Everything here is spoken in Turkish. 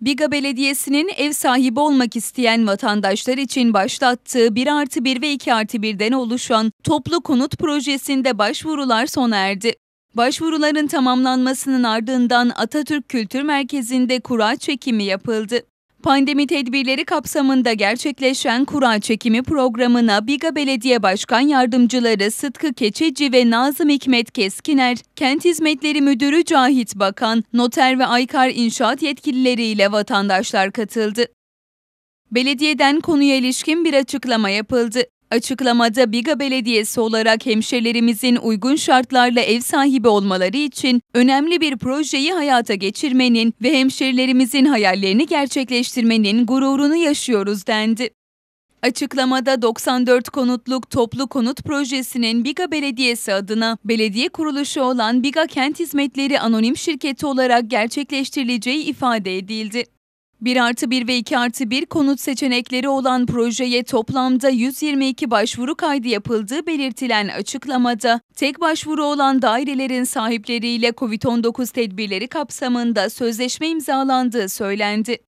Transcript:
Biga Belediyesi'nin ev sahibi olmak isteyen vatandaşlar için başlattığı 1 artı 1 ve 2 artı 1'den oluşan toplu konut projesinde başvurular sona erdi. Başvuruların tamamlanmasının ardından Atatürk Kültür Merkezi'nde kura çekimi yapıldı. Pandemi tedbirleri kapsamında gerçekleşen kura çekimi programına Biga Belediye Başkan Yardımcıları Sıtkı Keçeci ve Nazım Hikmet Keskiner, Kent Hizmetleri Müdürü Cahit Bakan, noter ve Aykar İnşaat yetkilileriyle vatandaşlar katıldı. Belediyeden konuya ilişkin bir açıklama yapıldı. Açıklamada Biga Belediyesi olarak hemşerilerimizin uygun şartlarla ev sahibi olmaları için önemli bir projeyi hayata geçirmenin ve hemşerilerimizin hayallerini gerçekleştirmenin gururunu yaşıyoruz dendi. Açıklamada 94 konutluk toplu konut projesinin Biga Belediyesi adına belediye kuruluşu olan Biga Kent Hizmetleri Anonim Şirketi olarak gerçekleştirileceği ifade edildi. 1 artı 1 ve 2 artı 1 konut seçenekleri olan projeye toplamda 122 başvuru kaydı yapıldığı belirtilen açıklamada, tek başvuru olan dairelerin sahipleriyle COVID-19 tedbirleri kapsamında sözleşme imzalandığı söylendi.